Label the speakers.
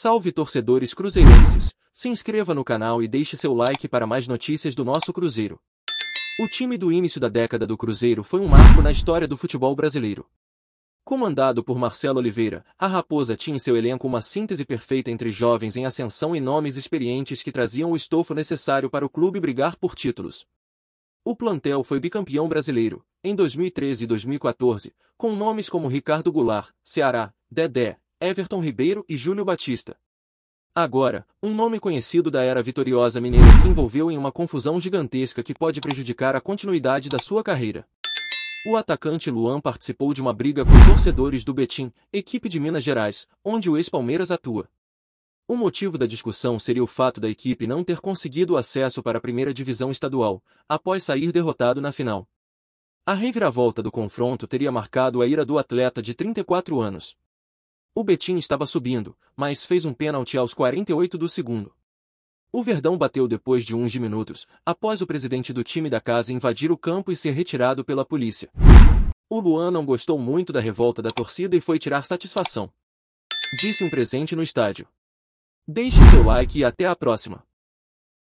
Speaker 1: Salve torcedores cruzeirenses! Se inscreva no canal e deixe seu like para mais notícias do nosso Cruzeiro. O time do início da década do Cruzeiro foi um marco na história do futebol brasileiro. Comandado por Marcelo Oliveira, a Raposa tinha em seu elenco uma síntese perfeita entre jovens em ascensão e nomes experientes que traziam o estofo necessário para o clube brigar por títulos. O plantel foi bicampeão brasileiro, em 2013 e 2014, com nomes como Ricardo Goulart, Ceará, Dedé, Everton Ribeiro e Júlio Batista. Agora, um nome conhecido da era vitoriosa mineira se envolveu em uma confusão gigantesca que pode prejudicar a continuidade da sua carreira. O atacante Luan participou de uma briga com torcedores do Betim, equipe de Minas Gerais, onde o ex-Palmeiras atua. O motivo da discussão seria o fato da equipe não ter conseguido acesso para a primeira divisão estadual, após sair derrotado na final. A reviravolta do confronto teria marcado a ira do atleta de 34 anos. O Betim estava subindo, mas fez um pênalti aos 48 do segundo. O Verdão bateu depois de uns minutos, após o presidente do time da casa invadir o campo e ser retirado pela polícia. O Luan não gostou muito da revolta da torcida e foi tirar satisfação. Disse um presente no estádio. Deixe seu like e até a próxima.